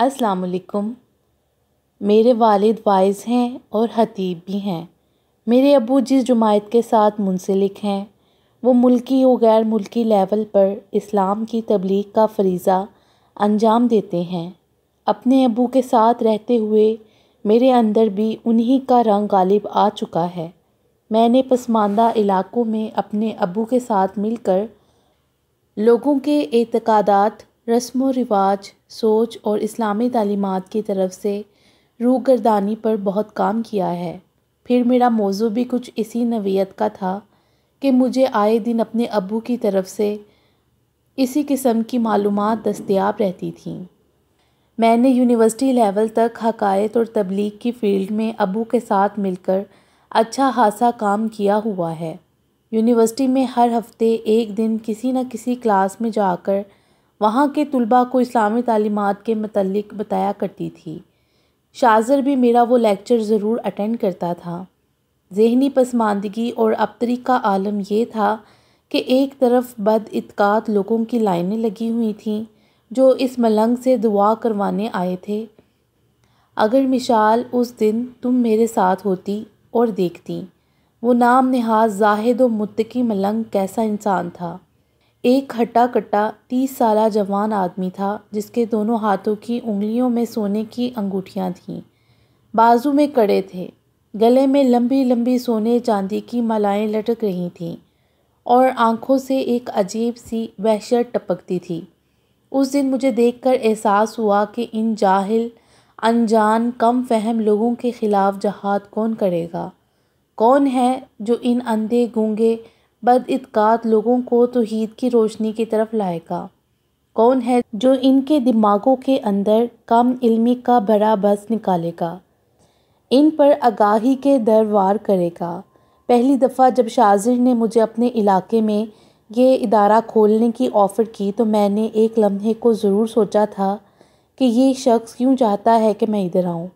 असलकुम मेरे वालिद वाइज हैं और हतीब भी हैं मेरे अबू जिस जमायत के साथ मुंसलिक हैं वो मुल्की व गैर मुल्की लेवल पर इस्लाम की तबलीग का फरीज़ा अंजाम देते हैं अपने अबू के साथ रहते हुए मेरे अंदर भी उन्हीं का रंग गालिब आ चुका है मैंने पसमानदा इलाकों में अपने अबू के साथ मिलकर लोगों के एतकादात रस्म व रिवाज सोच और इस्लामी तालीमत की तरफ से रूगरदानी पर बहुत काम किया है फिर मेरा मौजू भी कुछ इसी नवीयत का था कि मुझे आए दिन अपने अबू की तरफ से इसी किस्म की मालूम दस्तियाब रहती थीं मैंने यूनिवर्सिटी लेवल तक हकायत और तबलीग की फ़ील्ड में अबू के साथ मिलकर अच्छा खासा काम किया हुआ है यूनिवर्सिटी में हर हफ्ते एक दिन किसी न किसी क्लास में जाकर वहाँ के तलबा को इस्लामी तलीमत के मतलब बताया करती थी शाजर भी मेरा वो लेक्चर ज़रूर अटेंड करता था जहनी पसमानदगी और अबतरी का आलम यह था कि एक तरफ बद इतकात लोगों की लाइनें लगी हुई थीं जो इस मलंग से दुआ करवाने आए थे अगर मिशाल उस दिन तुम मेरे साथ होती और देखती वो नाम नहाज जाहिद व मुत्तकी मलंग कैसा इंसान था एक हट्टा कट्टा तीस साल जवान आदमी था जिसके दोनों हाथों की उंगलियों में सोने की अंगूठियाँ थीं बाजू में कड़े थे गले में लंबी लंबी सोने चांदी की मलाएं लटक रही थीं और आंखों से एक अजीब सी वहशत टपकती थी उस दिन मुझे देखकर एहसास हुआ कि इन जाहिल अनजान कम फहम लोगों के ख़िलाफ़ जहाद कौन करेगा कौन है जो इन अंधे गूंगे बदइतकात लोगों को तोहीद की रोशनी की तरफ लाएगा कौन है जो इनके दिमागों के अंदर कम इल्मी का भरा बस निकालेगा इन पर आगाही के दर वार करेगा पहली दफ़ा जब शाजिर ने मुझे अपने इलाके में ये इदारा खोलने की ऑफ़र की तो मैंने एक लम्हे को ज़रूर सोचा था कि ये शख्स क्यों चाहता है कि मैं इधर आऊँ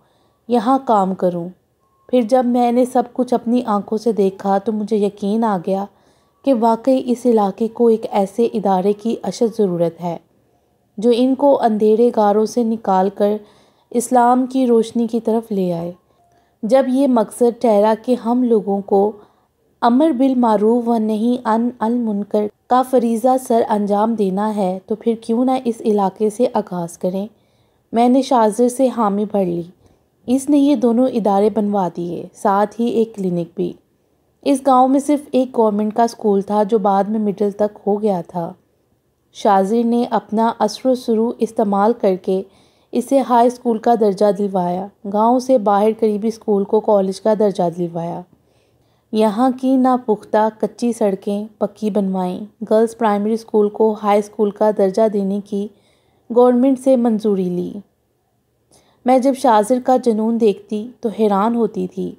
यहाँ काम करूँ फिर जब मैंने सब कुछ अपनी आंखों से देखा तो मुझे यकीन आ गया कि वाकई इस इलाके को एक ऐसे इदारे की अशद ज़रूरत है जो इनको अंधेरे गारों से निकाल कर इस्लाम की रोशनी की तरफ ले आए जब ये मकसद ठहरा कि हम लोगों को अमर बिल मारूफ व नहीं अन अल मुनकर का फरीज़ा सर अंजाम देना है तो फिर क्यों ना इस इलाके से आगाज़ करें मैंने शाजर से हामी भर ली इसने ये दोनों इदारे बनवा दिए साथ ही एक क्लिनिक भी इस गांव में सिर्फ एक गवर्नमेंट का स्कूल था जो बाद में मिडिल तक हो गया था शाजिर ने अपना असर शुरू इस्तेमाल करके इसे हाई स्कूल का दर्जा दिलवाया गांव से बाहर करीबी स्कूल को कॉलेज का दर्जा दिलवाया यहाँ की नापुख्ता कच्ची सड़कें पक्की बनवाईं गर्ल्स प्राइमरी स्कूल को हाई स्कूल का दर्जा देने की गवर्नमेंट से मंजूरी ली मैं जब शाजिर का जुनून देखती तो हैरान होती थी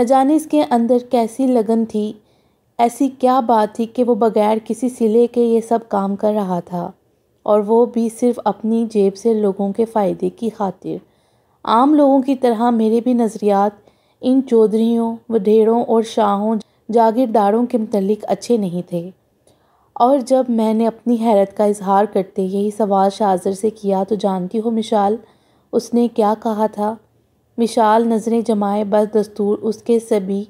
न जाने इसके अंदर कैसी लगन थी ऐसी क्या बात थी कि वो बगैर किसी सिले के ये सब काम कर रहा था और वो भी सिर्फ अपनी जेब से लोगों के फ़ायदे की खातिर आम लोगों की तरह मेरे भी नज़रियात इन चौधरीों वढेड़ों और शाहों जागीरदारों के मतलब अच्छे नहीं थे और जब मैंने अपनी हैरत का इजहार करते यही सवाल शाजर से किया तो जानती हो मिशाल उसने क्या कहा था विशाल नज़रें जमाए दस्तूर उसके सभी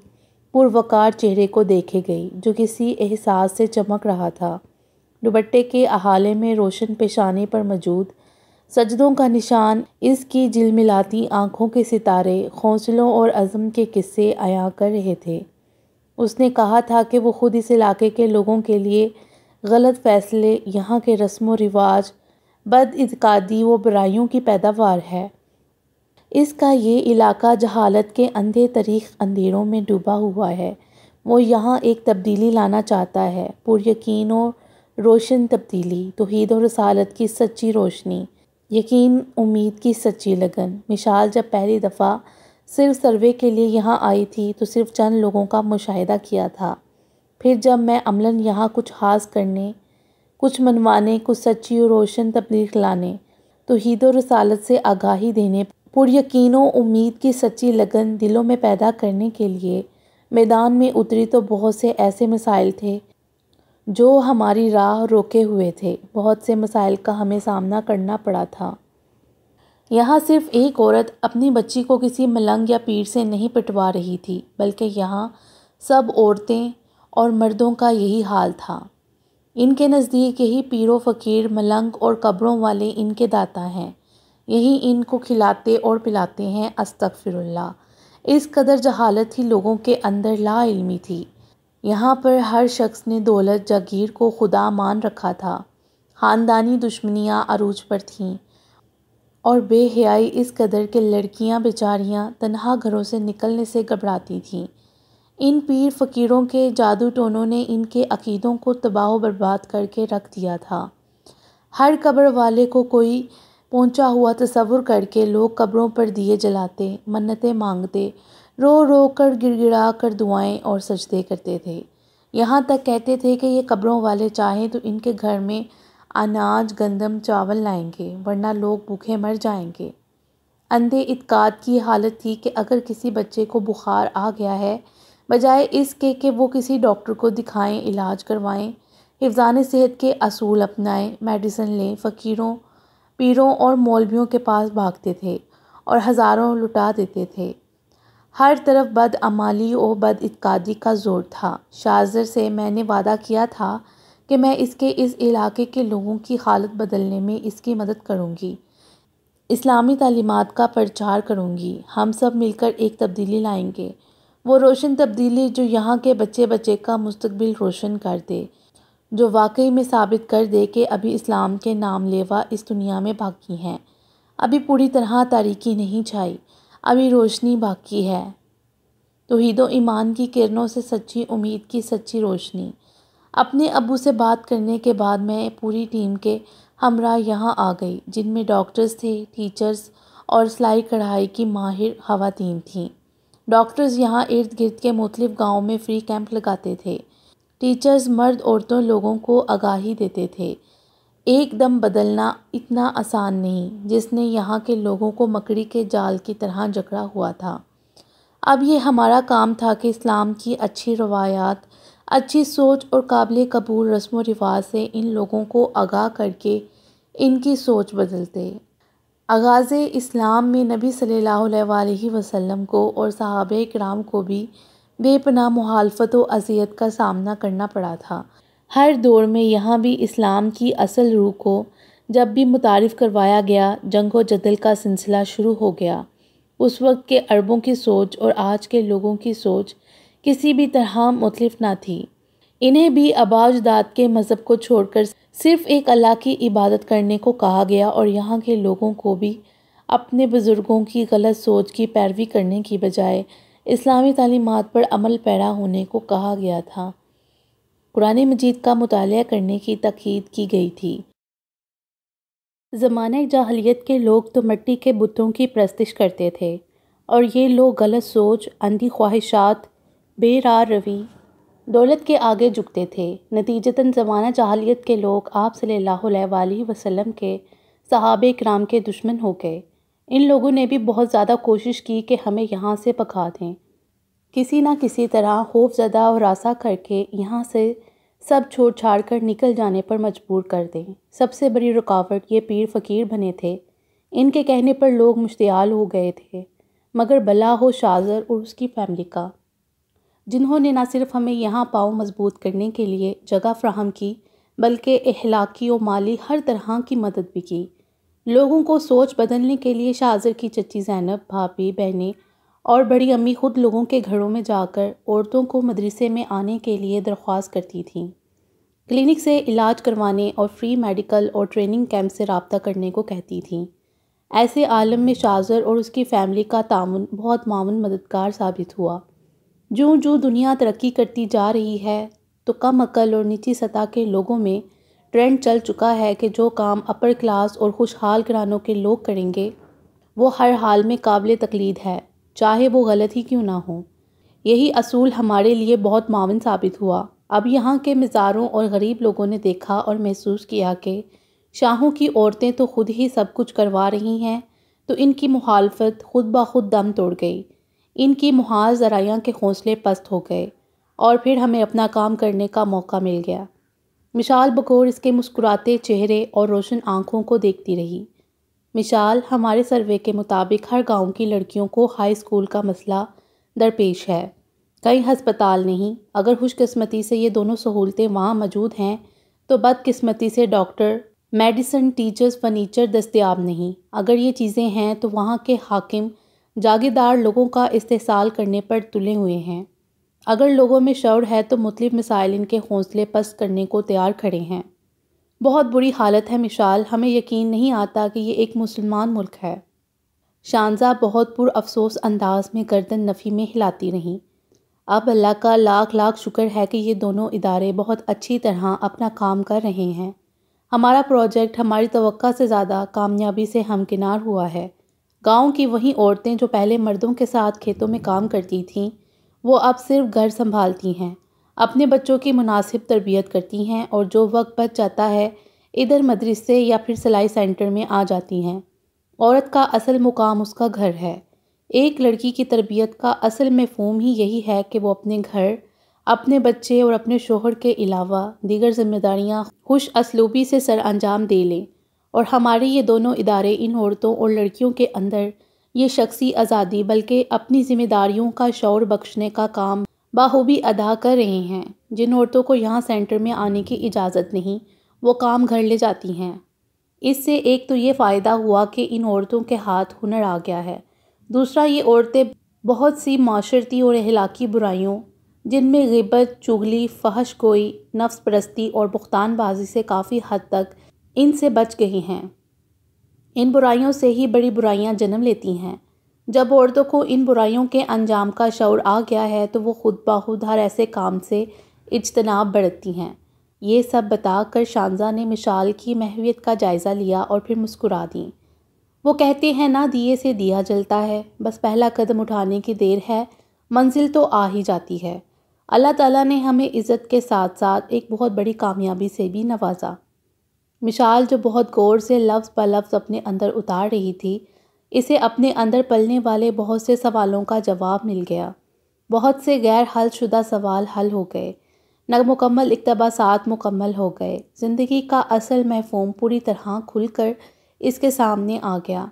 पुरवकार चेहरे को देखे गई जो किसी एहसास से चमक रहा था दुबट्टे के अहाले में रोशन पेशानी पर मौजूद सजदों का निशान इसकी जिलमिलाती आँखों के सितारे हौसलों और अज़म के किस्से आया कर रहे थे उसने कहा था कि वो खुद इस इलाके के लोगों के लिए गलत फैसले यहाँ के रस्म व रिवाज बद इतकादी व बुराइयों की पैदावार है इसका ये इलाक़ा जहालत के अंधे तरीक़ अंधेरों में डूबा हुआ है वो यहाँ एक तब्दीली लाना चाहता है पुरयकीन और रोशन तब्दीली तौहीद और रसालत की सच्ची रोशनी यकीन उम्मीद की सच्ची लगन मिशाल जब पहली दफ़ा सिर्फ सर्वे के लिए यहाँ आई थी तो सिर्फ चंद लोगों का मुशाहिदा किया था फिर जब मैं अमला यहाँ कुछ हास करने कुछ मनवाने कुछ सच्ची और रोशन तब्दील लाने तो हीद और रसालत से आगाही देने पुरयकीनों उम्मीद की सच्ची लगन दिलों में पैदा करने के लिए मैदान में उतरी तो बहुत से ऐसे मसाइल थे जो हमारी राह रोके हुए थे बहुत से मसाइल का हमें सामना करना पड़ा था यहाँ सिर्फ एक औरत अपनी बच्ची को किसी मलंग या पीर से नहीं पिटवा रही थी बल्कि यहाँ सब औरतें और मर्दों का यही हाल था इनके नज़दीक यही पीरों फ़कीर मलंग और कब्रों वाले इनके दाता हैं यही इनको खिलाते और पिलाते हैं अस्तफिरल्ला इस कदर जहालत ही लोगों के अंदर लाइलमी थी यहाँ पर हर शख्स ने दौलत जागीर को खुदा मान रखा था ख़ानदानी दुश्मनियाँ अरूज पर थीं और बेहयाई इस कदर के लड़कियाँ बेचारियाँ तनहा घरों से निकलने से घबराती थीं इन पीर फ़कीरों के जादू टोनों ने इनके अकीदों को तबाह बर्बाद करके रख दिया था हर कब्र वाले को कोई पहुँचा हुआ तस्वुर करके लोग कब्रों पर दिए जलाते मन्नतें मांगते रो रो कर गिड़गिड़ा कर दुआएँ और सजदे करते थे यहाँ तक कहते थे कि ये कब्रों वाले चाहें तो इनके घर में अनाज गंदम चावल लाएंगे वरना लोग भूखे मर जाएंगे अंधे इतकाद की हालत थी कि अगर किसी बच्चे को बुखार आ गया है बजाय इसके कि वो किसी डॉक्टर को दिखाएं इलाज करवाएं हिफान सेहत के असूल अपनाएं मेडिसिन लें फ़कीरों पीरों और मौलवियों के पास भागते थे और हज़ारों लुटा देते थे हर तरफ बद अमाली और बद इतकादी का ज़ोर था शाजर से मैंने वादा किया था कि मैं इसके इस इलाके के लोगों की हालत बदलने में इसकी मदद करूँगी इस्लामी तलीमत का प्रचार करूँगी हम सब मिलकर एक तब्दीली लाएंगे वो रोशन तब्दीली जो यहाँ के बच्चे बच्चे का मुस्तबिल रोशन कर दे जो वाकई में साबित कर दे कि अभी इस्लाम के नाम लेवा इस दुनिया में बाकी हैं अभी पूरी तरह तारीकी नहीं छाई अभी रोशनी बाकी है तोहद ईमान की किरणों से सच्ची उम्मीद की सच्ची रोशनी अपने अबू से बात करने के बाद मैं पूरी टीम के हमरा यहाँ आ गई जिनमें डॉक्टर्स थे टीचर्स और सिलाई कढ़ाई की माहिर खातन थीं डॉक्टर्स यहाँ इर्द गिर्द के मुख्तफ गाँव में फ्री कैंप लगाते थे टीचर्स मर्द औरतों लोगों को आगाही देते थे एकदम बदलना इतना आसान नहीं जिसने यहाँ के लोगों को मकड़ी के जाल की तरह जकड़ा हुआ था अब ये हमारा काम था कि इस्लाम की अच्छी रवायात अच्छी सोच और काबिल कबूल रस्म व रिवाज से इन लोगों को आगाह करके इनकी सोच बदलते आगाज़ इस्लाम में नबी सल्लल्लाहु अलैहि वसल्लम को और सहाबे कराम को भी बेपना मुहालफत व अजियत का सामना करना पड़ा था हर दौर में यहाँ भी इस्लाम की असल रूह को जब भी मुतारफ़ करवाया गया जंगो जदल का सिलसिला शुरू हो गया उस वक्त के अरबों की सोच और आज के लोगों की सोच किसी भी तरह मुतलफ ना थी इन्हें भी आबाजदाद के मज़हब को छोड़कर सिर्फ एक अल्लाह की इबादत करने को कहा गया और यहाँ के लोगों को भी अपने बुज़ुर्गों की गलत सोच की पैरवी करने की बजाय इस्लामी तालीमत पर अमल पैरा होने को कहा गया था कुरान मजीद का मताल करने की तकीद की गई थी जमान जाहलीत के लोग तो मिट्टी के बुतों की प्रस्तिश करते थे और ये लोग गलत सोच अंधी ख्वाहिशात बेरार रवि दौलत के आगे झुकते थे नतीजतन ज़माना जाहलीत के लोग आप सल्ला वसम के सहाब कराम के दुश्मन हो गए इन लोगों ने भी बहुत ज़्यादा कोशिश की कि हमें यहाँ से पका दें किसी ना किसी तरह खौफ ज़दा और रासा करके यहाँ से सब छोड़ छाड़ कर निकल जाने पर मजबूर कर दें सबसे बड़ी रुकावट ये पीर फ़कीर बने थे इनके कहने पर लोग मुश्तियाल हो गए थे मगर बला हो शाजर और उसकी फैमिली का जिन्होंने ना सिर्फ हमें यहाँ पाँव मजबूत करने के लिए जगह फ्राहम की बल्कि अहलाकी और माली हर तरह की मदद भी की लोगों को सोच बदलने के लिए शाहजर की चच्ची जैनब भाभी बहनें और बड़ी अम्मी ख़ुद लोगों के घरों में जाकर औरतों को मदरसे में आने के लिए दरख्वास्त करती थीं क्लिनिक से इलाज करवाने और फ्री मेडिकल और ट्रेनिंग कैंप से रबता करने को कहती थीं ऐसे आलम में शाजर और उसकी फैमिली का ताउन बहुत मामन मददगार साबित हुआ जो जो दुनिया तरक्की करती जा रही है तो कम अकल और निची सतह के लोगों में ट्रेंड चल चुका है कि जो काम अपर क्लास और खुशहाल घरानों के लोग करेंगे वो हर हाल में काबिल तकलीद है चाहे वो गलत ही क्यों ना हो यही असूल हमारे लिए बहुत मावन साबित हुआ अब यहाँ के मज़ारों और गरीब लोगों ने देखा और महसूस किया कि शाहों की औरतें तो खुद ही सब कुछ करवा रही हैं तो इनकी मुखालफत खुद ब खुद दम तोड़ गई इनकी महाज के हौसले पस्त हो गए और फिर हमें अपना काम करने का मौका मिल गया मिशाल बकोर इसके मुस्कुराते चेहरे और रोशन आंखों को देखती रही मिशाल हमारे सर्वे के मुताबिक हर गांव की लड़कियों को हाई स्कूल का मसला दरपेश है कई हस्पताल नहीं अगर खुशकस्मती से ये दोनों सहूलतें वहाँ मौजूद हैं तो बदकस्मती से डॉक्टर मेडिसन टीचर्स फर्नीचर दस्तियाब नहीं अगर ये चीज़ें हैं तो वहाँ के हाकिम जागीरदार लोगों का इस्तेसाल करने पर तुले हुए हैं अगर लोगों में शौर है तो मुतलिब मिसाइल इनके हौसले पस्त करने को तैयार खड़े हैं बहुत बुरी हालत है मिशाल हमें यकीन नहीं आता कि ये एक मुसलमान मुल्क है शानजा बहुत पुरअफसोस अंदाज में गर्दन नफ़ी में हिलाती रहीं अब अल्लाह का लाख लाख शुक्र है कि ये दोनों इदारे बहुत अच्छी तरह अपना काम कर रहे हैं हमारा प्रोजेक्ट हमारी तो से ज़्यादा कामयाबी से हमकिनार हुआ है गांव की वही औरतें जो पहले मर्दों के साथ खेतों में काम करती थीं वो अब सिर्फ घर संभालती हैं अपने बच्चों की मुनासिब तरबियत करती हैं और जो वक्त बच जाता है इधर मदरसे या फिर सिलाई सेंटर में आ जाती हैं औरत का असल मुकाम उसका घर है एक लड़की की तरबियत का असल मफहम ही यही है कि वो अपने घर अपने बच्चे और अपने शोहर के अलावा दीगर जिम्मेदारियाँ खुश असलूबी से सर अंजाम दे लें और हमारे ये दोनों इदारे इन औरतों और लड़कियों के अंदर ये शख्सी आज़ादी बल्कि अपनी जिम्मेदारियों का शौर बख्शने का काम बाहूबी अदा कर रही हैं जिन औरतों को यहाँ सेंटर में आने की इजाज़त नहीं वो काम घर ले जाती हैं इससे एक तो ये फ़ायदा हुआ कि इन औरतों के हाथ हुनर आ गया है दूसरा ये औरतें बहुत सी माशरती और अहलाकी बुराइयों जिनमें गिबत चुगली फहश गोई नफ्स परस्ती और बुख्तानबाजी से काफ़ी हद तक इनसे बच गई हैं इन बुराइयों से ही बड़ी बुराइयां जन्म लेती हैं जब औरतों को इन बुराइयों के अंजाम का शौर आ गया है तो वो खुद बाखुद हर ऐसे काम से इजतनाब बरतती हैं ये सब बताकर शानजा ने मिशाल की महवियत का जायज़ा लिया और फिर मुस्कुरा दी वो कहते हैं ना दिए से दिया जलता है बस पहला कदम उठाने की देर है मंजिल तो आ ही जाती है अल्लाह ताला ने हमें इज़्ज़त के साथ साथ एक बहुत बड़ी कामयाबी से भी नवाजा मिशाल जो बहुत गौर से लफ्ज़ ब लफ्ज़ अपने अंदर उतार रही थी इसे अपने अंदर पलने वाले बहुत से सवालों का जवाब मिल गया बहुत से गैर हल शुदा सवाल हल हो गए नमुकम्मल इकतबासात मुकम्मल हो गए ज़िंदगी का असल महफूम पूरी तरह खुल कर इसके सामने आ गया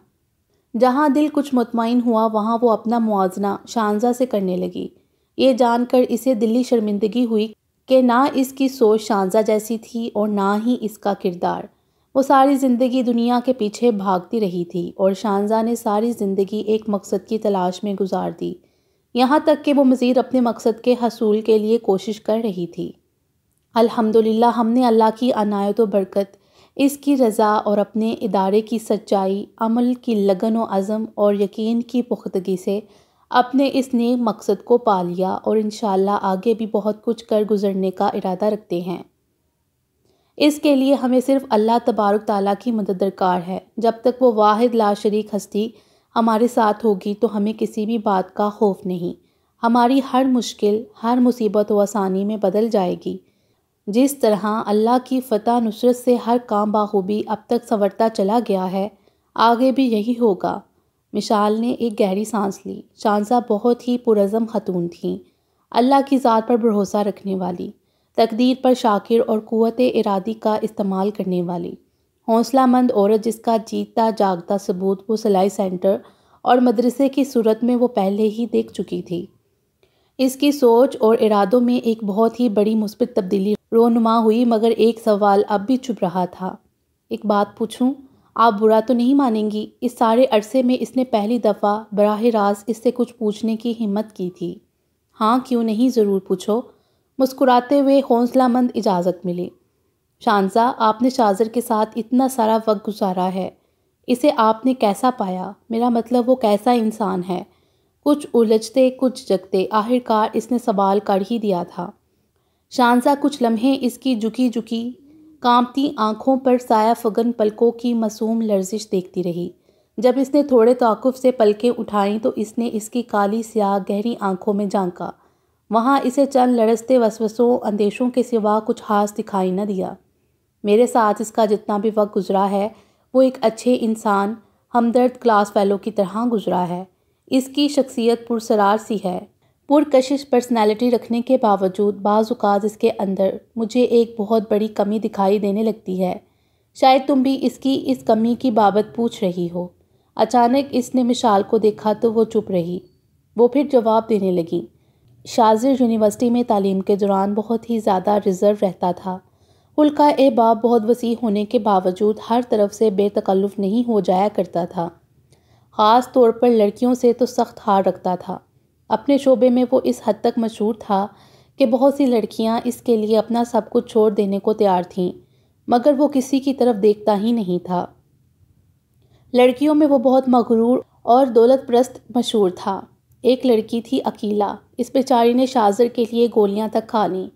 जहाँ दिल कुछ मुतमिन हुआ वहाँ वो अपना मुआजना शानजा से करने लगी ये जानकर इसे दिल्ली शर्मिंदगी हुई कि ना इसकी सोच शांजा जैसी थी और ना ही इसका किरदार वो सारी ज़िंदगी दुनिया के पीछे भागती रही थी और शांजा ने सारी ज़िंदगी एक मकसद की तलाश में गुजार दी यहाँ तक कि वो मज़ीद अपने मकसद के हसूल के लिए कोशिश कर रही थी अल्हम्दुलिल्लाह हमने अल्लाह की अनायत व बरकत इसकी रज़ा और अपने इदारे की सच्चाई अमल की लगन व अज़म और यकीन की पुख्तगी से अपने इस नेक मकसद को पा लिया और इन आगे भी बहुत कुछ कर गुज़रने का इरादा रखते हैं इसके लिए हमें सिर्फ अल्लाह तबारक ताली की मदद दरकार है जब तक वो वाहिद शरीक हस्ती हमारे साथ होगी तो हमें किसी भी बात का खौफ नहीं हमारी हर मुश्किल हर मुसीबत व आसानी में बदल जाएगी जिस तरह अल्लाह की फ़तह नुसरत से हर काम बाखूबी अब तक संवरता चला गया है आगे भी यही होगा मिशाल ने एक गहरी सांस ली शानजा बहुत ही पुरज़म ख़तून थीं अल्लाह की ज़ात पर भरोसा रखने वाली तकदीर पर शाकिर और क़वत इरादी का इस्तेमाल करने वाली हौसला मंद औरत जिसका जीता जागता सबूत वो सिलाई सेंटर और मदरसे की सूरत में वो पहले ही देख चुकी थी इसकी सोच और इरादों में एक बहुत ही बड़ी मुस्बित तब्दीली रोनुमा हुई मगर एक सवाल अब भी चुप रहा था एक बात पूछूं आप बुरा तो नहीं मानेंगी इस सारे अरसे में इसने पहली दफ़ा बराह रास्त इससे कुछ पूछने की हिम्मत की थी हाँ क्यों नहीं ज़रूर पूछो मुस्कुराते हुए हौसलामंद इजाज़त मिली शानजा आपने शाजर के साथ इतना सारा वक्त गुजारा है इसे आपने कैसा पाया मेरा मतलब वो कैसा इंसान है कुछ उलझते कुछ जगते आखिरकार इसने सवाल कर ही दिया था शानजा कुछ लम्हे इसकी झुकी झुकी कांपती आंखों पर साया फगन पलकों की मासूम लर्जिश देखती रही जब इसने थोड़े तौकुफ़ से पलकें उठाईं तो इसने इसकी काली स्याह गहरी आंखों में झांका वहाँ इसे चंद लड़सते वसवसों अंदेशों के सिवा कुछ खास दिखाई न दिया मेरे साथ इसका जितना भी वक्त गुजरा है वो एक अच्छे इंसान हमदर्द क्लास फैलो की तरह गुजरा है इसकी शख्सियत पुरसरार सी है पुरकशिश पर्सनालिटी रखने के बावजूद बाज़ात इसके अंदर मुझे एक बहुत बड़ी कमी दिखाई देने लगती है शायद तुम भी इसकी इस कमी की बाबत पूछ रही हो अचानक इसने मिशाल को देखा तो वो चुप रही वो फिर जवाब देने लगी शाजिर यूनिवर्सिटी में तालीम के दौरान बहुत ही ज़्यादा रिज़र्व रहता था उल्का ए बाप बहुत वसी होने के बावजूद हर तरफ से बेतकल्लुफ़ नहीं हो जाया करता था ख़ास तौर पर लड़कियों से तो सख्त हार रखता था अपने शोबे में वो इस हद तक मशहूर था कि बहुत सी लड़कियां इसके लिए अपना सब कुछ छोड़ देने को तैयार थीं मगर वो किसी की तरफ देखता ही नहीं था लड़कियों में वो बहुत मगरूर और दौलत प्रस्त मशहूर था एक लड़की थी अकीला इस बेचारी ने शाजर के लिए गोलियां तक खा लीं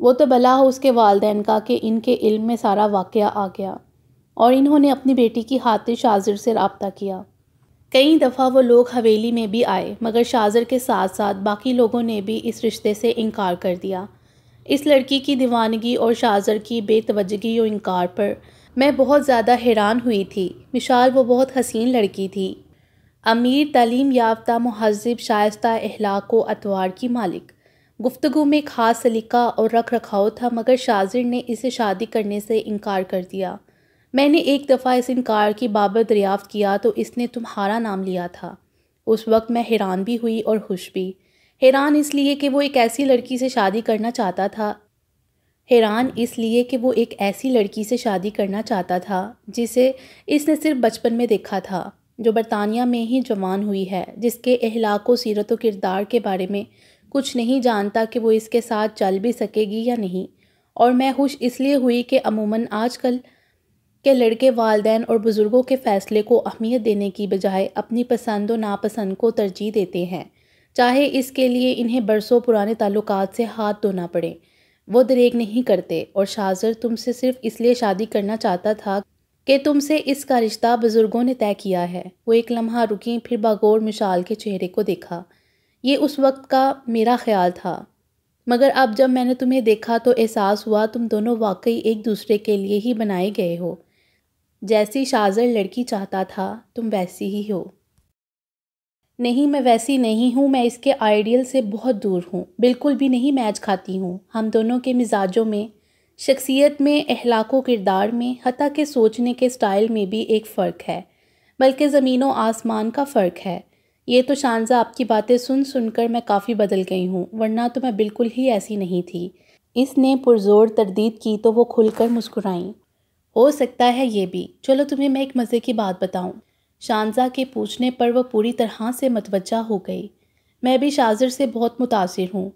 वो तो भला हो उसके वालदेन का कि इनके इल्म में सारा वाक़ आ गया और इन्होंने अपनी बेटी की हाथ शाजर से रबता किया कई दफ़ा वो लोग हवेली में भी आए मगर शाजर के साथ साथ बाकी लोगों ने भी इस रिश्ते से इनकार कर दिया इस लड़की की दीवानगी और शाजर की बेतवजगी और इनकार पर मैं बहुत ज़्यादा हैरान हुई थी मिशाल वो बहुत हसीन लड़की थी अमीर तलीम याफ्ता महजब शायस्त अहलाक व अतवार की मालिक गुफ्तु में खास सलीका और रख रखाव था मगर शाजिर ने इसे शादी करने से इनकार कर दिया मैंने एक दफ़ा इस इनकार की बाबत दरियाफ़त किया तो इसने तुम्हारा नाम लिया था उस वक्त मैं हैरान भी हुई और खुश भी हैरान इसलिए कि वो एक ऐसी लड़की से शादी करना चाहता था हैरान इसलिए कि वो एक ऐसी लड़की से शादी करना चाहता था जिसे इसने सिर्फ बचपन में देखा था जो बरतानिया में ही जवान हुई है जिसके अहलाक सीरत व किरदार के बारे में कुछ नहीं जानता कि वो इसके साथ चल भी सकेगी या नहीं और मैं खुश इसलिए हुई कि अमूमन आजकल कि लड़के वालदेन और बुज़ुर्गों के फ़ैसले को अहमियत देने की बजाय अपनी पसंद और नापसंद को तरजीह देते हैं चाहे इसके लिए इन्हें बरसों पुराने ताल्लुक से हाथ धोना पड़े वो दरेक नहीं करते और शाजर तुमसे सिर्फ इसलिए शादी करना चाहता था कि तुमसे इसका रिश्ता बुज़ुर्गों ने तय किया है वो एक लम्हा रुकी फिर बागौर मिशाल के चेहरे को देखा ये उस वक्त का मेरा ख्याल था मगर अब जब मैंने तुम्हें देखा तो एहसास हुआ तुम दोनों वाकई एक दूसरे के लिए ही बनाए गए हो जैसी शाजर लड़की चाहता था तुम वैसी ही हो नहीं मैं वैसी नहीं हूँ मैं इसके आइडियल से बहुत दूर हूँ बिल्कुल भी नहीं मैच खाती हूँ हम दोनों के मिजाजों में शख्सियत में अहलाको किरदार में हती के सोचने के स्टाइल में भी एक फ़र्क है बल्कि ज़मीनों आसमान का फ़र्क है ये तो शानजा आपकी बातें सुन सुनकर मैं काफ़ी बदल गई हूँ वरना तो मैं बिल्कुल ही ऐसी नहीं थी इसने पुरजोर तरदीद की तो वो खुलकर मुस्कुराई हो सकता है ये भी चलो तुम्हें मैं एक मज़े की बात बताऊँ शानजा के पूछने पर वह पूरी तरह से मतवजा हो गई मैं भी शाजर से बहुत मुतासर हूँ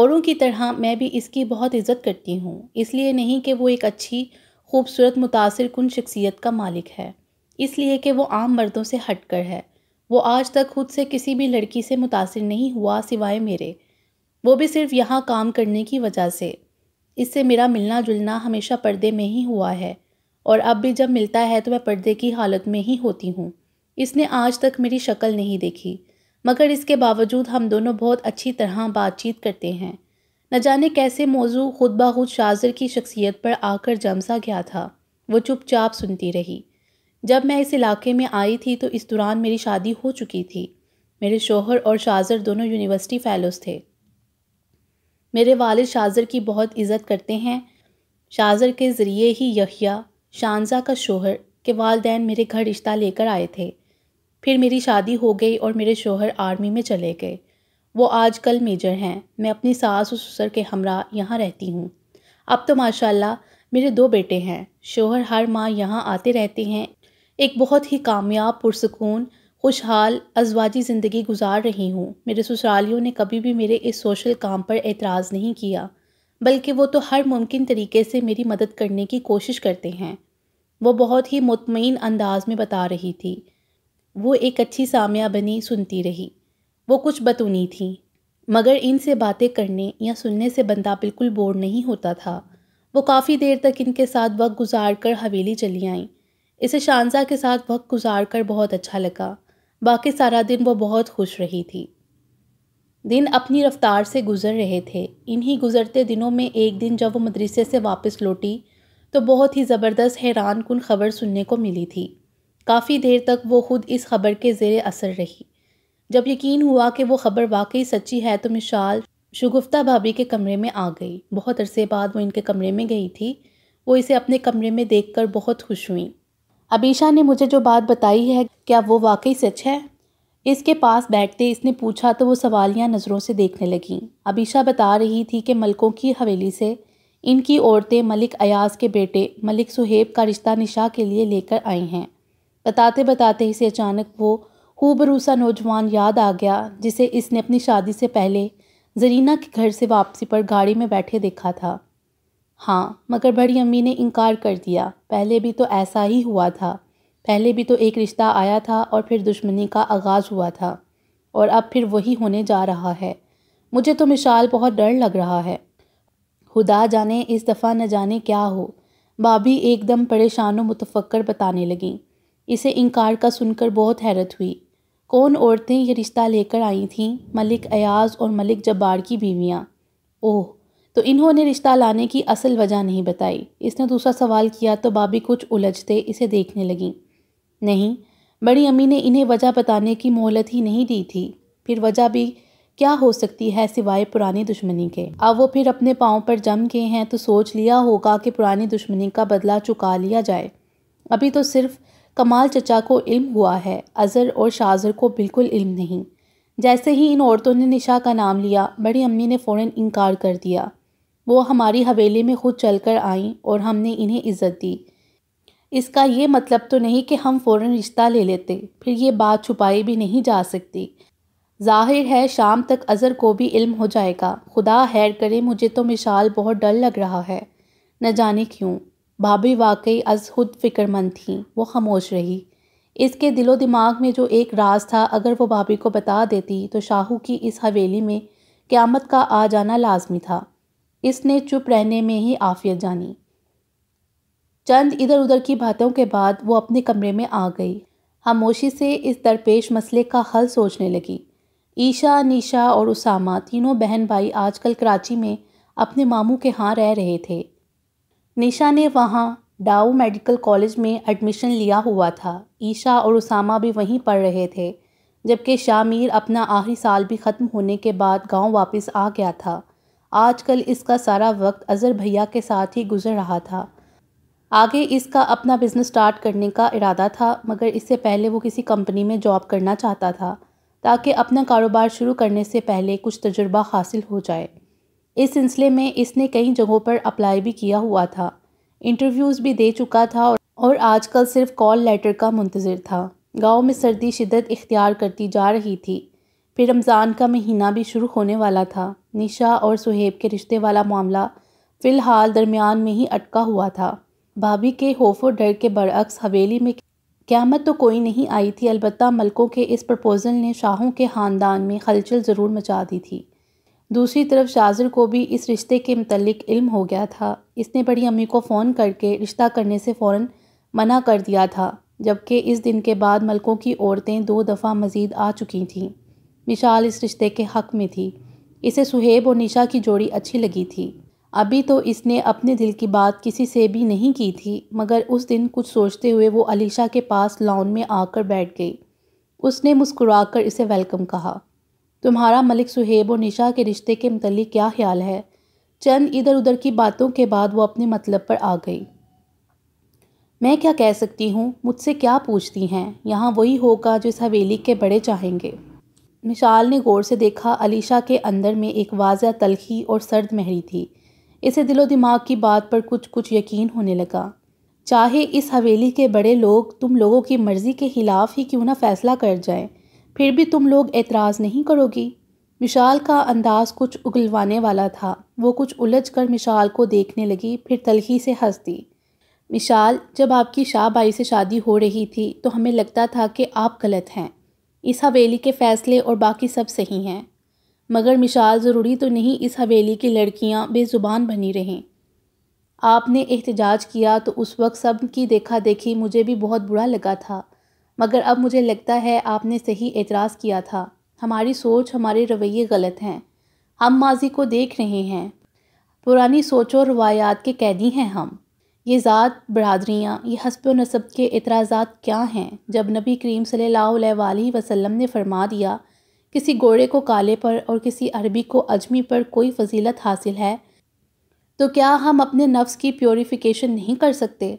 औरों की तरह मैं भी इसकी बहुत इज़्ज़त करती हूँ इसलिए नहीं कि वो एक अच्छी खूबसूरत मुतासर कन शख्सियत का मालिक है इसलिए कि वो आम मर्दों से हट कर है वो आज तक खुद से किसी भी लड़की से मुतासर नहीं हुआ सिवाय मेरे वो भी सिर्फ यहाँ काम करने की वजह से इससे मेरा मिलना जुलना हमेशा पर्दे में ही हुआ है और अब भी जब मिलता है तो मैं पर्दे की हालत में ही होती हूँ इसने आज तक मेरी शक्ल नहीं देखी मगर इसके बावजूद हम दोनों बहुत अच्छी तरह बातचीत करते हैं न जाने कैसे मौजू खुद ब खुद शाजर की शख्सियत पर आकर जमसा गया था वो चुपचाप सुनती रही जब मैं इस इलाके में आई थी तो इस दौरान मेरी शादी हो चुकी थी मेरे शोहर और शाजर दोनों यूनिवर्सिटी फैलोस थे मेरे वालिद शाजर की बहुत इज़्ज़त करते हैं शाजर के ज़रिए ही यहिया शानजा का शोहर के वालदे मेरे घर रिश्ता लेकर आए थे फिर मेरी शादी हो गई और मेरे शोहर आर्मी में चले गए वो आजकल मेजर हैं मैं अपनी सास और ससुर के हमरा यहाँ रहती हूँ अब तो माशाल्लाह मेरे दो बेटे हैं शोहर हर माह यहाँ आते रहते हैं एक बहुत ही कामयाब पुरसकून खुशहाल अजवाजी ज़िंदगी गुजार रही हूँ मेरे ससुरालियों ने कभी भी मेरे इस सोशल काम पर एतराज़ नहीं किया बल्कि वो तो हर मुमकिन तरीके से मेरी मदद करने की कोशिश करते हैं वो बहुत ही मुतमिन अंदाज में बता रही थी वो एक अच्छी सामिया बनी सुनती रही वो कुछ बतूनी थी मगर इनसे बातें करने या सुनने से बंदा बिल्कुल बोर नहीं होता था वो काफ़ी देर तक इनके साथ वक्त गुजार कर हवेली चली आईं इसे शानजा के साथ वक्त गुजार कर बहुत अच्छा लगा बाकी सारा दिन वो बहुत खुश रही थी दिन अपनी रफ्तार से गुजर रहे थे इन्हीं गुजरते दिनों में एक दिन जब वो मदरसे से वापस लौटी तो बहुत ही ज़बरदस्त हैरान कन खबर सुनने को मिली थी काफ़ी देर तक वो खुद इस खबर के जेर असर रही जब यकीन हुआ कि वो खबर वाकई सच्ची है तो मिशाल शगुफ्ता भाभी के कमरे में आ गई बहुत अरसे बाद वो इनके कमरे में गई थी वो इसे अपने कमरे में देखकर बहुत खुश हुई अबीशा ने मुझे जो बात बताई है क्या वो वाकई सच है इसके पास बैठते इसने पूछा तो वो सवालियाँ नज़रों से देखने लगीं अबीशा बता रही थी कि मलकों की हवेली से इनकी औरतें मलिक अयाज के बेटे मलिक सुहेब का रिश्ता निशा के लिए लेकर आई हैं बताते बताते ही अचानक वो खूबरूसा नौजवान याद आ गया जिसे इसने अपनी शादी से पहले जरीना के घर से वापसी पर गाड़ी में बैठे देखा था हाँ मगर बड़ी अम्मी ने इनकार कर दिया पहले भी तो ऐसा ही हुआ था पहले भी तो एक रिश्ता आया था और फिर दुश्मनी का आगाज़ हुआ था और अब फिर वही होने जा रहा है मुझे तो मिशाल बहुत डर लग रहा है खुदा जाने इस दफ़ा न जाने क्या हो भाभी एकदम परेशान व मुतफ़र बताने लगी इसे इनकार का सुनकर बहुत हैरत हुई कौन औरतें यह रिश्ता लेकर आई थीं मलिक अयाज और मलिक जब्बार की बीवियाँ ओह तो इन्होंने रिश्ता लाने की असल वजह नहीं बताई इसने दूसरा सवाल किया तो बाबी कुछ उलझते इसे देखने लगीं नहीं बड़ी अम्मी ने इन्हें वजह बताने की मोहलत ही नहीं दी थी फिर वजह भी क्या हो सकती है सिवाय पुरानी दुश्मनी के अब वो फिर अपने पाँव पर जम गए हैं तो सोच लिया होगा कि पुरानी दुश्मनी का बदला चुका लिया जाए अभी तो सिर्फ कमाल चचा को इल्म हुआ है अज़र और शाजर को बिल्कुल इल्म नहीं जैसे ही इन औरतों ने निशा का नाम लिया बड़ी अम्मी ने फ़ौर इनकार कर दिया वो हमारी हवेली में खुद चल कर आईं और हमने इन्हें इज़्ज़त दी इसका ये मतलब तो नहीं कि हम फ़ौर रिश्ता ले लेते फिर ये बात छुपाई भी नहीं जा सकती जाहिर है शाम तक अज़र को भी इल्म हो जाएगा खुदा हैर करे मुझे तो मिशाल बहुत डर लग रहा है न जाने क्यों भाभी वाकई अज खुद फिक्रमंद थी वो खामोश रही इसके दिलो दिमाग में जो एक राज था अगर वो भाभी को बता देती तो शाहू की इस हवेली में क़्यामत का आ जाना लाजमी था इसने चुप रहने में ही आफियत जानी चंद इधर उधर की बातों के बाद वो अपने कमरे में आ गई खामोशी से इस दरपेश मसले का हल सोचने लगी ईशा निशा और उसामा तीनों बहन भाई आजकल कराची में अपने मामू के यहाँ रह रहे थे निशा ने वहाँ डाऊ मेडिकल कॉलेज में एडमिशन लिया हुआ था ईशा और उसामा भी वहीं पढ़ रहे थे जबकि शामिर अपना आखिरी साल भी ख़त्म होने के बाद गांव वापस आ गया था आजकल इसका सारा वक्त अज़र भैया के साथ ही गुजर रहा था आगे इसका अपना बिज़नेस स्टार्ट करने का इरादा था मगर इससे पहले वो किसी कंपनी में जॉब करना चाहता था ताकि अपना कारोबार शुरू करने से पहले कुछ तजुर्बा हासिल हो जाए इस सिलसिले में इसने कई जगहों पर अप्लाई भी किया हुआ था इंटरव्यूज़ भी दे चुका था और आजकल सिर्फ कॉल लेटर का मंतज़र था गांव में सर्दी शिदत इख्तियार करती जा रही थी फिर रमज़ान का महीना भी शुरू होने वाला था निशा और सुहेब के रिश्ते वाला मामला फ़िलहाल दरमियान में ही अटका हुआ था भाभी के होफो डर के बरक्स हवेली में क्यामत तो कोई नहीं आई थी अलबत् मलकों के इस प्रपोज़ल ने शाहों के ख़ानदान में हलचल ज़रूर मचा दी थी दूसरी तरफ शाजर को भी इस रिश्ते के मतलब इल्म हो गया था इसने बड़ी अम्मी को फ़ोन करके रिश्ता करने से फ़ौर मना कर दिया था जबकि इस दिन के बाद मलकों की औरतें दो दफ़ा मज़ीद आ चुकी थीं विशाल इस रिश्ते के हक़ में थी इसे सुहेब और निशा की जोड़ी अच्छी लगी थी अभी तो इसने अपने दिल की बात किसी से भी नहीं की थी मगर उस दिन कुछ सोचते हुए वो अलीशा के पास लॉन में आकर बैठ गई उसने मुस्कुराकर इसे वेलकम कहा तुम्हारा मलिक सुहेब और निशा के रिश्ते के मतलब क्या ख्याल है चंद इधर उधर की बातों के बाद वो अपने मतलब पर आ गई मैं क्या कह सकती हूँ मुझसे क्या पूछती हैं यहाँ वही होगा जो इस हवेली के बड़े चाहेंगे मिशाल ने गौर से देखा अलीशा के अंदर में एक वाजह तलखी और सर्द महरी थी इसे दिलो दिमाग की बात पर कुछ कुछ यकीन होने लगा चाहे इस हवेली के बड़े लोग तुम लोगों की मर्ज़ी के ख़िलाफ़ ही क्यों ना फ़ैसला कर जाएं फिर भी तुम लोग एतराज़ नहीं करोगी मिशाल का अंदाज़ कुछ उगलवाने वाला था वो कुछ उलझ कर मिशाल को देखने लगी फिर तलखी से हंस दी मिशाल जब आपकी शाहबाई से शादी हो रही थी तो हमें लगता था कि आप गलत हैं इस हवेली के फ़ैसले और बाकी सब सही हैं मगर मिसाल ज़रूरी तो नहीं इस हवेली की लड़कियाँ बेज़ुबान बनी रहें आपने एहतजाज किया तो उस वक्त सब की देखा देखी मुझे भी बहुत बुरा लगा था मगर अब मुझे लगता है आपने सही एतराज़ किया था हमारी सोच हमारे रवैये गलत हैं हम माजी को देख रहे हैं पुरानी सोच और रवायात के कैदी हैं हम ये ज़ात बरदरियाँ ये हसब नसब के एतराज़ात क्या हैं जब नबी करीम सल्ला वसम ने फरमा दिया किसी घोड़े को काले पर और किसी अरबी को अजमी पर कोई फजीलत हासिल है तो क्या हम अपने नफ्स की प्योरीफिकेशन नहीं कर सकते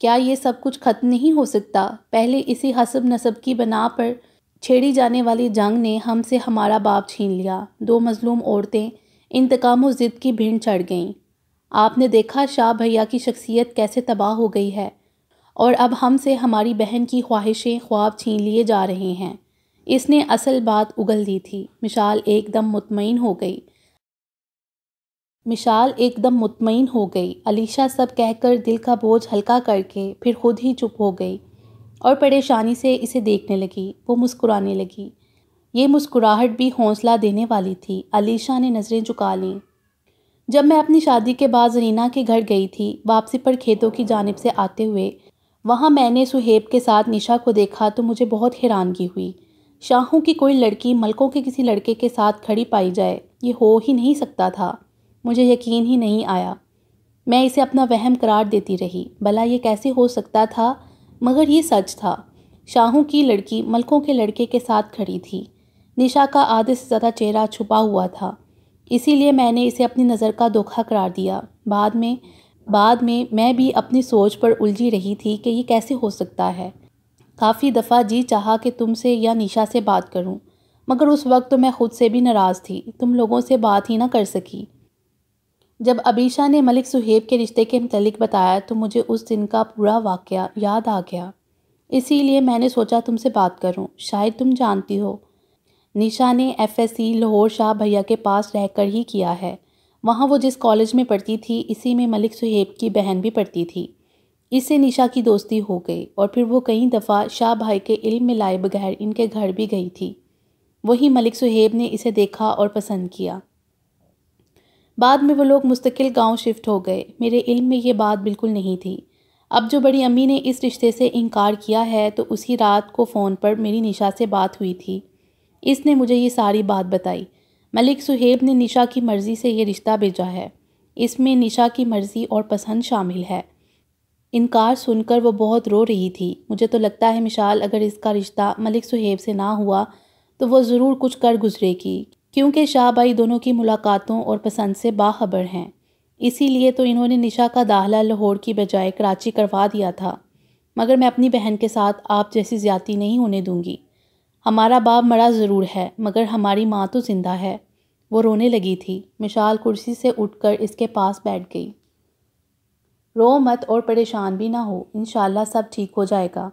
क्या ये सब कुछ ख़त्म नहीं हो सकता पहले इसी हसब नसब की बना पर छेड़ी जाने वाली जंग ने हमसे हमारा बाप छीन लिया दो मजलूम औरतें इंतकाम ज़िद की भीड़ चढ़ गईं आपने देखा शाह भैया की शख्सियत कैसे तबाह हो गई है और अब हमसे हमारी बहन की ख्वाहिशें ख्वाब छीन लिए जा रहे हैं इसने असल बात उगल दी थी मिशाल एकदम मुतमिन हो गई मिशाल एकदम मुतमिन हो गई अलीशा सब कहकर दिल का बोझ हल्का करके फिर खुद ही चुप हो गई और परेशानी से इसे देखने लगी वो मुस्कुराने लगी ये मुस्कुराहट भी हौसला देने वाली थी अलीशा ने नज़रें झुका लीं जब मैं अपनी शादी के बाद जरीना के घर गई थी वापसी पर खेतों की जानब से आते हुए वहाँ मैंने सुहेब के साथ निशा को देखा तो मुझे बहुत हैरानगी हुई शाहों की कोई लड़की मलकों के किसी लड़के के साथ खड़ी पाई जाए ये हो ही नहीं सकता था मुझे यकीन ही नहीं आया मैं इसे अपना वहम करार देती रही भला ये कैसे हो सकता था मगर ये सच था शाहों की लड़की मलकों के लड़के के साथ खड़ी थी निशा का आधे से ज़्यादा चेहरा छुपा हुआ था इसीलिए मैंने इसे अपनी नज़र का धोखा करार दिया बाद में बाद में मैं भी अपनी सोच पर उलझी रही थी कि ये कैसे हो सकता है काफ़ी दफ़ा जी चाहा कि तुमसे या निशा से बात करूं, मगर उस वक्त तो मैं ख़ुद से भी नाराज़ थी तुम लोगों से बात ही ना कर सकी जब अबीशा ने मलिक सुहेब के रिश्ते के मतलब बताया तो मुझे उस दिन का पूरा वाक़ याद आ गया इसीलिए मैंने सोचा तुमसे बात करूं, शायद तुम जानती हो निशा ने एफएससी लाहौर शाह भैया के पास रहकर ही किया है वहाँ वो जिस कॉलेज में पढ़ती थी इसी में मलिक सुहेब की बहन भी पढ़ती थी इससे निशा की दोस्ती हो गई और फिर वो कई दफ़ा शाह भाई के इल्म में लाए बगैर इनके घर भी गई थी वही मलिक सुहेब ने इसे देखा और पसंद किया बाद में वो लोग मुस्तकिल गांव शिफ्ट हो गए मेरे इल्म में ये बात बिल्कुल नहीं थी अब जो बड़ी अम्मी ने इस रिश्ते से इनकार किया है तो उसी रात को फ़ोन पर मेरी निशा से बात हुई थी इसने मुझे ये सारी बात बताई मलिक सुहेब ने निशा की मर्ज़ी से ये रिश्ता भेजा है इसमें निशा की मर्ज़ी और पसंद शामिल है इनकार सुनकर वो बहुत रो रही थी मुझे तो लगता है मिशाल अगर इसका रिश्ता मलिक सुहेब से ना हुआ तो वो ज़रूर कुछ कर गुजरेगी क्योंकि शाह भाई दोनों की मुलाकातों और पसंद से बाखबर हैं इसीलिए तो इन्होंने निशा का दाखला लाहौर की बजाय कराची करवा दिया था मगर मैं अपनी बहन के साथ आप जैसी ज्यादा नहीं होने दूंगी हमारा बाप मरा ज़रूर है मगर हमारी माँ तो ज़िंदा है वो रोने लगी थी मिशाल कुर्सी से उठकर इसके पास बैठ गई रो मत और परेशान भी ना हो इन सब ठीक हो जाएगा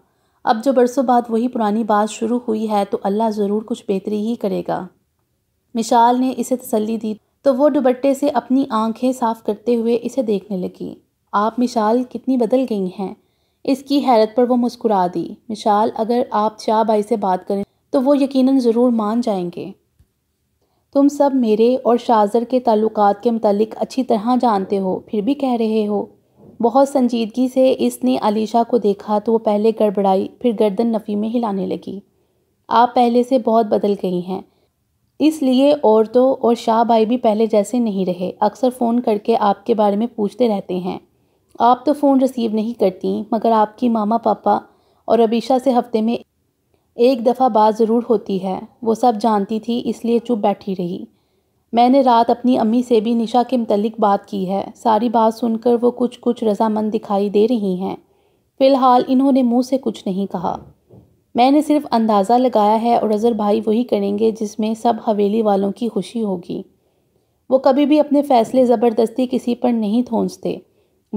अब जो बरसों बाद वही पुरानी बात शुरू हुई है तो अल्लाह ज़रूर कुछ बेहतरी ही करेगा मिशाल ने इसे तसल्ली दी तो वो दुबट्टे से अपनी आंखें साफ करते हुए इसे देखने लगी आप मिशाल कितनी बदल गई हैं इसकी हैरत पर वो मुस्कुरा दी मिशाल अगर आप शाह भाई से बात करें तो वो यकीनन ज़रूर मान जाएंगे तुम सब मेरे और शाजर के ताल्लुकात के मतलब अच्छी तरह जानते हो फिर भी कह रहे हो बहुत संजीदगी से इसने अलीशा को देखा तो वो पहले गड़बड़ाई फिर गर्दन नफ़ी में हिलाने लगी आप पहले से बहुत बदल गई हैं इसलिए औरतों और शाह भाई भी पहले जैसे नहीं रहे अक्सर फ़ोन करके आपके बारे में पूछते रहते हैं आप तो फ़ोन रिसीव नहीं करती मगर आपकी मामा पापा और अबीशा से हफ्ते में एक दफ़ा बात ज़रूर होती है वो सब जानती थी इसलिए चुप बैठी रही मैंने रात अपनी अम्मी से भी निशा के मतलब बात की है सारी बात सुनकर वो कुछ कुछ रजामंद दिखाई दे रही हैं फ़िलहाल इन्होंने मुंह से कुछ नहीं कहा मैंने सिर्फ अंदाज़ा लगाया है और अज़र भाई वही करेंगे जिसमें सब हवेली वालों की खुशी होगी वो कभी भी अपने फ़ैसले ज़बरदस्ती किसी पर नहीं थोंसते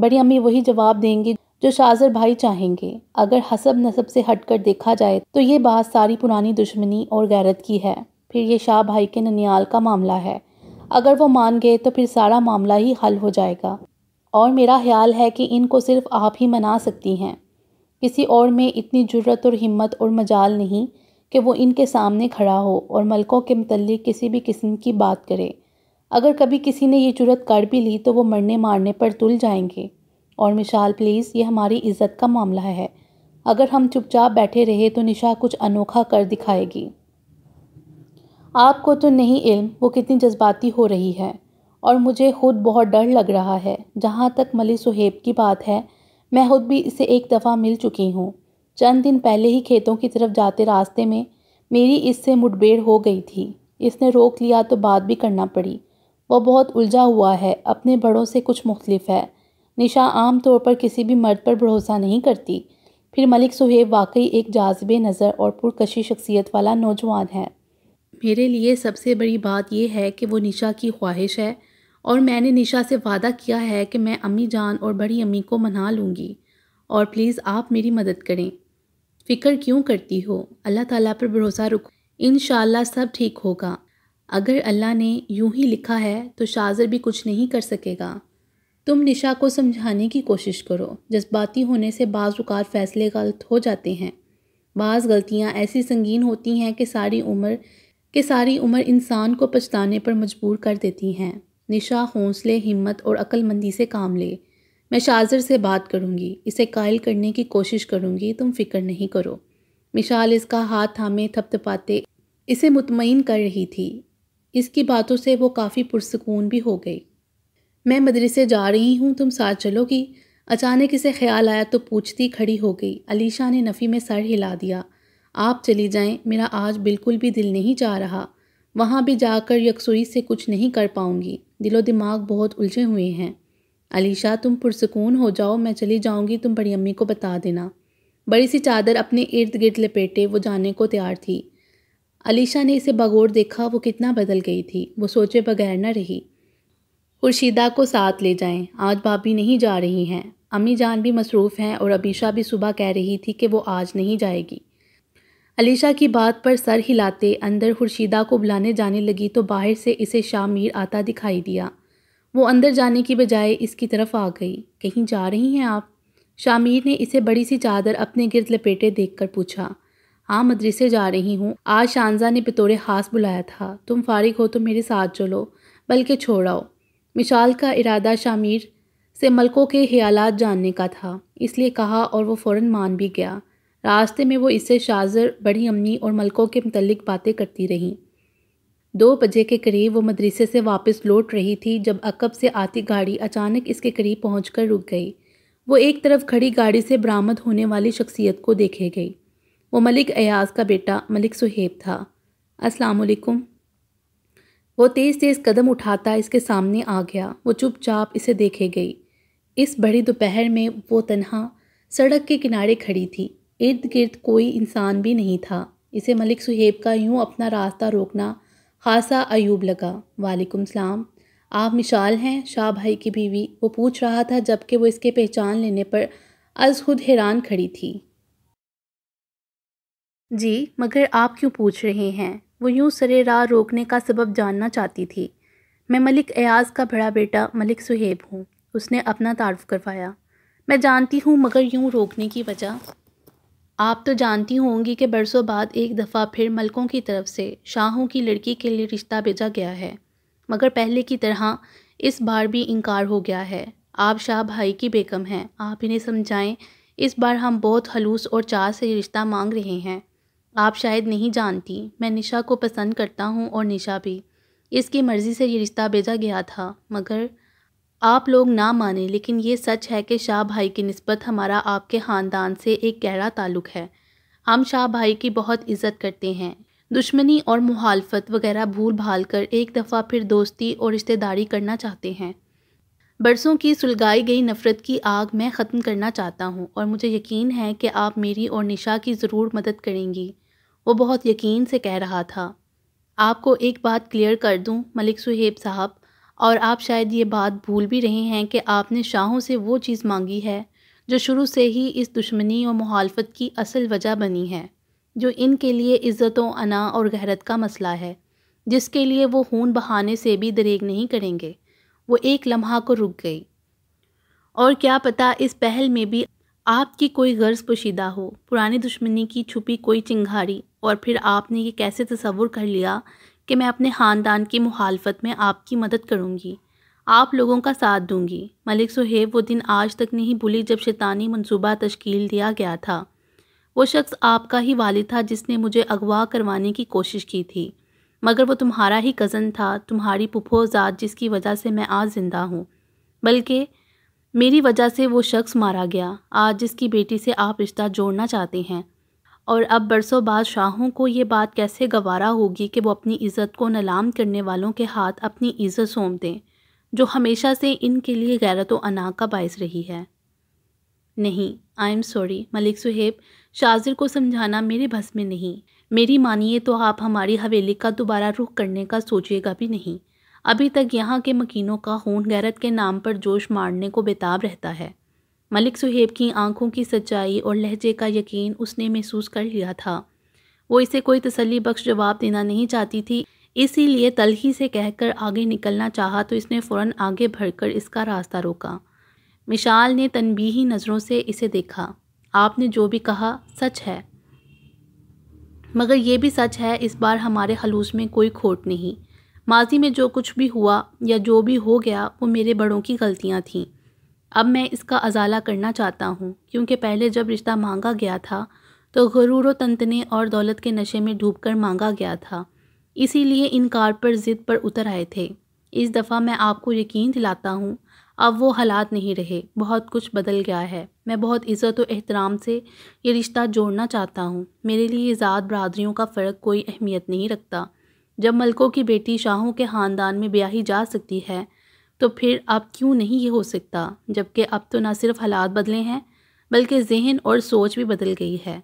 बड़ी अम्मी वही जवाब देंगी जो शाजर भाई चाहेंगे अगर हसब नसब से हटकर देखा जाए तो ये बात सारी पुरानी दुश्मनी और गैरत की है फिर ये शाह भाई के ननियाल का मामला है अगर वो मान गए तो फिर सारा मामला ही हल हो जाएगा और मेरा ख्याल है कि इनको सिर्फ आप ही मना सकती हैं किसी और में इतनी जुर्रत और हिम्मत और मजाल नहीं कि वो इनके सामने खड़ा हो और मलकों के मतलब किसी भी किस्म की बात करे अगर कभी किसी ने ये जुरत कर भी ली तो वो मरने मारने पर तुल जाएंगे और मिशाल प्लीज़ ये हमारी इज़्ज़त का मामला है अगर हम चुपचाप बैठे रहे तो निशा कुछ अनोखा कर दिखाएगी आपको तो नहीं इल्म वो कितनी जज्बाती हो रही है और मुझे खुद बहुत डर लग रहा है जहाँ तक मलिक सुहेब की बात है मैं खुद भी इसे एक दफ़ा मिल चुकी हूँ चंद दिन पहले ही खेतों की तरफ जाते रास्ते में मेरी इससे मुठभेड़ हो गई थी इसने रोक लिया तो बात भी करना पड़ी वह बहुत उलझा हुआ है अपने बड़ों से कुछ मुख्तलिफ है निशा आम तौर पर किसी भी मर्द पर भरोसा नहीं करती फिर मलिक सुहेब वाकई एक जाजब नज़र और पुरकशी शख्सियत वाला नौजवान है मेरे लिए सबसे बड़ी बात यह है कि वो निशा की ख्वाहिश है और मैंने निशा से वादा किया है कि मैं अम्मी जान और बड़ी अम्मी को मना लूँगी और प्लीज़ आप मेरी मदद करें फ़िक्र क्यों करती हो अल्लाह ताला पर भरोसा रखो इन सब ठीक होगा अगर अल्लाह ने यूं ही लिखा है तो शाजर भी कुछ नहीं कर सकेगा तुम निशा को समझाने की कोशिश करो जज्बाती होने से बाज़ फ़ैसले गलत हो जाते हैं बाज़ गलतियाँ ऐसी संगीन होती हैं कि सारी उम्र कि सारी उम्र इंसान को पछताने पर मजबूर कर देती हैं निशा हौसले हिम्मत और अक्लमंदी से काम ले मैं शाजर से बात करूँगी इसे कायल करने की कोशिश करूँगी तुम फिक्र नहीं करो मिशाल इसका हाथ थामे थपथपाते इसे मुतमिन कर रही थी इसकी बातों से वो काफ़ी पुरसकून भी हो गई मैं मदरसे जा रही हूँ तुम साथ चलोगी अचानक इसे ख्याल आया तो पूछती खड़ी हो गई अलीशा ने नफ़ी में सर हिला दिया आप चली जाएं मेरा आज बिल्कुल भी दिल नहीं चाह रहा वहाँ भी जाकर यकसुई से कुछ नहीं कर पाऊँगी दिलो दिमाग बहुत उलझे हुए हैं अलीशा तुम पुरसकून हो जाओ मैं चली जाऊँगी तुम बड़ी अम्मी को बता देना बड़ी सी चादर अपने इर्द गिर्द लपेटे वो जाने को तैयार थी अलीशा ने इसे बगौर देखा वो कितना बदल गई थी वो सोचे बगैर न रही खुर्शीदा को साथ ले जाएं आज भाभी नहीं जा रही हैं अम्मी जान भी मसरूफ़ हैं और अबीशा भी सुबह कह रही थी कि वो आज नहीं जाएगी अलीशा की बात पर सर हिलाते अंदर खुर्शीदा को बुलाने जाने लगी तो बाहर से इसे शामीर आता दिखाई दिया वो अंदर जाने की बजाय इसकी तरफ आ गई कहीं जा रही हैं आप शामीर ने इसे बड़ी सी चादर अपने गिरद लपेटे देखकर पूछा हाँ मदरसे जा रही हूँ आज शानजा ने पितोड़े खास बुलाया था तुम फारिग हो तो मेरे साथ चलो बल्कि छोड़ाओ मिशाल का इरादा शामीर से मलकों के ख्याल जानने का था इसलिए कहा और वो फ़ौर मान भी गया रास्ते में वो इससे शाजर बड़ी अम्मी और मलकों के मतलब बातें करती रहीं दो बजे के करीब वो मदरसे से वापस लौट रही थी जब अकब से आती गाड़ी अचानक इसके करीब पहुँच कर रुक गई वो एक तरफ खड़ी गाड़ी से बरामद होने वाली शख्सियत को देखे गई वो मलिक अयाज का बेटा मलिक सुहेब था अस्सलाम वालेकुम वो तेज़ तेज़ कदम उठाता इसके सामने आ गया वो चुपचाप इसे देखे गई इस बड़ी दोपहर में वो तनहा सड़क के किनारे खड़ी थी इर्द गिर्द कोई इंसान भी नहीं था इसे मलिक सुहेब का यूं अपना रास्ता रोकना खासा अयूब लगा वालेकुम सलाम आप मिशाल हैं शाह भाई की बीवी वो पूछ रहा था जबकि वो इसके पहचान लेने पर अज खुद हैरान खड़ी थी जी मगर आप क्यों पूछ रहे हैं वो यूं सरे राह रोकने का सबब जानना चाहती थी मैं मलिक एयाज का बड़ा बेटा मलिक सुहेब हूँ उसने अपना तारफ़ करवाया मैं जानती हूँ मगर यूं रोकने की वजह आप तो जानती होंगी कि बरसों बाद एक दफ़ा फिर मलकों की तरफ से शाहों की लड़की के लिए रिश्ता भेजा गया है मगर पहले की तरह इस बार भी इनकार हो गया है आप शाह भाई की बेगम हैं आप इन्हें समझाएं इस बार हम बहुत हलूस और चार से रिश्ता मांग रहे हैं आप शायद नहीं जानती मैं निशा को पसंद करता हूँ और निशा भी इसकी मर्ज़ी से ये रिश्ता भेजा गया था मगर आप लोग ना माने लेकिन ये सच है कि शाह भाई की नस्बत हमारा आपके ख़ानदान से एक गहरा ताल्लुक़ है हम शाह भाई की बहुत इज़्ज़त करते हैं दुश्मनी और मुहालफत वगैरह भूल भाल कर एक दफ़ा फिर दोस्ती और रिश्तेदारी करना चाहते हैं बरसों की सुलगाई गई नफ़रत की आग मैं ख़त्म करना चाहता हूँ और मुझे यकीन है कि आप मेरी और निशा की ज़रूर मदद करेंगी वो बहुत यकीन से कह रहा था आपको एक बात क्लियर कर दूँ मलिक सुहेब साहब और आप शायद ये बात भूल भी रहे हैं कि आपने शाहों से वो चीज़ मांगी है जो शुरू से ही इस दुश्मनी और मुहालफत की असल वजह बनी है जो इनके लिए इज़्ज़त अना और गहरत का मसला है जिसके लिए वो खून बहाने से भी दरेग नहीं करेंगे वो एक लम्हा को रुक गई और क्या पता इस पहल में भी आपकी कोई गर्ज पोशीदा हो पुरानी दुश्मनी की छुपी कोई चिंगारी और फिर आपने ये कैसे तस्वुर कर लिया कि मैं अपने ख़ानदान की मुखालफत में आपकी मदद करूँगी आप लोगों का साथ दूंगी मलिक सुहेब वो दिन आज तक नहीं भूली जब शैतानी मनसूबा तश्कील दिया गया था वो शख्स आपका ही वालिद था जिसने मुझे अगवा करवाने की कोशिश की थी मगर वो तुम्हारा ही कज़न था तुम्हारी पुफोजात जिसकी वजह से मैं आज ज़िंदा हूँ बल्कि मेरी वजह से वो शख्स मारा गया आज जिसकी बेटी से आप रिश्ता जोड़ना चाहते हैं और अब बरसों बाद शाहों को ये बात कैसे गवारा होगी कि वो अपनी इज़्ज़त को नलाम करने वालों के हाथ अपनी इज़्ज़त सौंप दें जो हमेशा से इनके लिए गैरत अना का बायस रही है नहीं I am sorry Malik Suhaib Shajir को समझाना मेरे बस में नहीं मेरी मानिए तो आप हमारी हवेली का दोबारा रुख करने का सोचिएगा भी नहीं अभी तक यहाँ के मकीनों का खून गैरत के नाम पर जोश मारने को बेताब रहता है मलिक सुहेब की आंखों की सच्चाई और लहजे का यकीन उसने महसूस कर लिया था वो इसे कोई तसली बख्श जवाब देना नहीं चाहती थी इसीलिए तलखी से कहकर आगे निकलना चाहा तो इसने फ़ौर आगे बढ़कर इसका रास्ता रोका मिशाल ने तनबीही नज़रों से इसे देखा आपने जो भी कहा सच है मगर यह भी सच है इस बार हमारे हलूस में कोई खोट नहीं माजी में जो कुछ भी हुआ या जो भी हो गया वो मेरे बड़ों की गलतियाँ थीं अब मैं इसका अजाला करना चाहता हूँ क्योंकि पहले जब रिश्ता मांगा गया था तो गरूर तनतने और दौलत के नशे में कर मांगा गया था इसीलिए इनकार पर ज़िद पर उतर आए थे इस दफ़ा मैं आपको यकीन दिलाता हूँ अब वो हालात नहीं रहे बहुत कुछ बदल गया है मैं बहुत इज़्ज़त और एहतराम से ये रिश्ता जोड़ना चाहता हूँ मेरे लिए ज़ात बरदरीों का फ़र्क कोई अहमियत नहीं रखता जब मलकों की बेटी शाहों के ख़ानदान में ब्याही जा सकती है तो फिर आप क्यों नहीं ये हो सकता जबकि अब तो ना सिर्फ हालात बदले हैं बल्कि जहन और सोच भी बदल गई है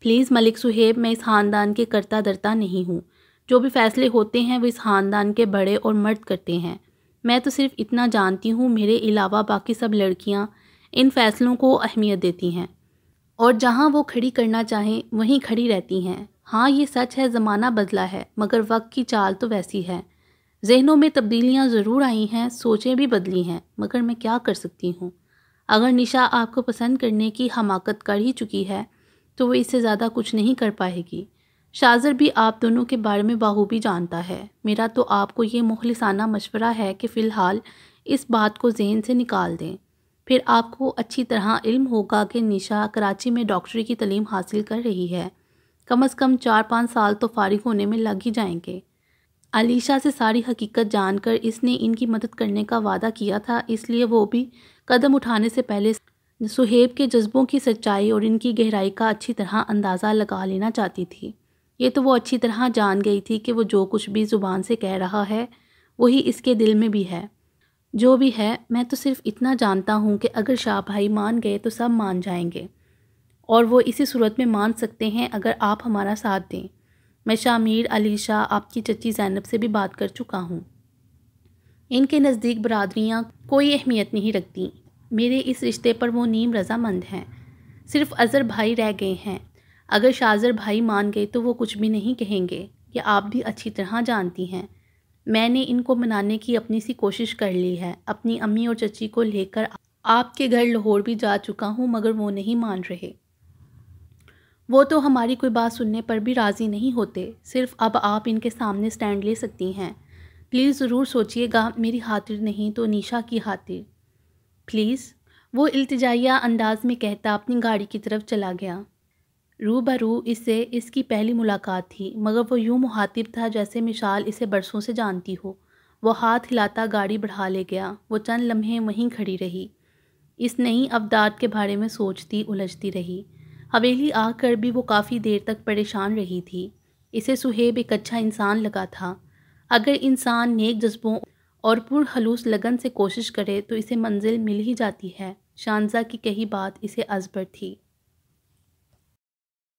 प्लीज़ मलिक सुहेब मैं इस ख़ानदान के करता दरता नहीं हूँ जो भी फ़ैसले होते हैं वो इस ख़ानदान के बड़े और मर्द करते हैं मैं तो सिर्फ इतना जानती हूँ मेरे अलावा बाकी सब लड़कियाँ इन फ़ैसलों को अहमियत देती हैं और जहाँ वो खड़ी करना चाहें वहीं खड़ी रहती हैं हाँ ये सच है ज़माना बदला है मगर वक्त की चाल तो वैसी है जहनों में तब्दीलियाँ ज़रूर आई हैं सोचें भी बदली हैं मगर मैं क्या कर सकती हूँ अगर निशा आपको पसंद करने की हमाकत कर ही चुकी है तो वो इससे ज़्यादा कुछ नहीं कर पाएगी शाजर भी आप दोनों के बारे में बाहूबी जानता है मेरा तो आपको ये मुखलसाना मशवरा है कि फ़िलहाल इस बात को जहन से निकाल दें फिर आपको अच्छी तरह इल्म होगा कि निशा कराची में डॉक्टरी की तलीम हासिल कर रही है कम अज़ कम चार पाँच साल तो फारिग होने में लग ही जाएंगे अलीशा से सारी हकीकत जानकर इसने इनकी मदद करने का वादा किया था इसलिए वो भी कदम उठाने से पहले सुहेब के जज्बों की सच्चाई और इनकी गहराई का अच्छी तरह अंदाज़ा लगा लेना चाहती थी ये तो वो अच्छी तरह जान गई थी कि वो जो कुछ भी ज़ुबान से कह रहा है वही इसके दिल में भी है जो भी है मैं तो सिर्फ इतना जानता हूँ कि अगर शाह भाई मान गए तो सब मान जाएंगे और वो इसी सूरत में मान सकते हैं अगर आप हमारा साथ दें मैं शामीर अली शाह आपकी चची जैनब से भी बात कर चुका हूँ इनके नज़दीक बरदरियाँ कोई अहमियत नहीं रखती मेरे इस रिश्ते पर वो नीम रजामंद हैं सिर्फ अज़र भाई रह गए हैं अगर शाजर भाई मान गए तो वो कुछ भी नहीं कहेंगे ये आप भी अच्छी तरह जानती हैं मैंने इनको मनाने की अपनी सी कोशिश कर ली है अपनी अम्मी और चची को लेकर आपके घर लाहौर भी जा चुका हूँ मगर वो नहीं मान रहे वो तो हमारी कोई बात सुनने पर भी राज़ी नहीं होते सिर्फ अब आप इनके सामने स्टैंड ले सकती हैं प्लीज़ ज़रूर सोचिएगा मेरी खातिर नहीं तो निशा की खातिर प्लीज़ वो अल्तजाया अंदाज में कहता अपनी गाड़ी की तरफ चला गया रू बरू इससे इसकी पहली मुलाकात थी मगर वो यूँ मुहातिब था जैसे मिशाल इसे बरसों से जानती हो वो हाथ हिलाता गाड़ी बढ़ा ले गया वो चंद लम्हे वहीं खड़ी रही इस नई अवदाद के बारे में सोचती उलझती रही हवेली आकर भी वो काफ़ी देर तक परेशान रही थी इसे सुहेब एक अच्छा इंसान लगा था अगर इंसान नेक जज्बों और पूर्ण हलूस लगन से कोशिश करे तो इसे मंजिल मिल ही जाती है शानजा की कही बात इसे अजबर थी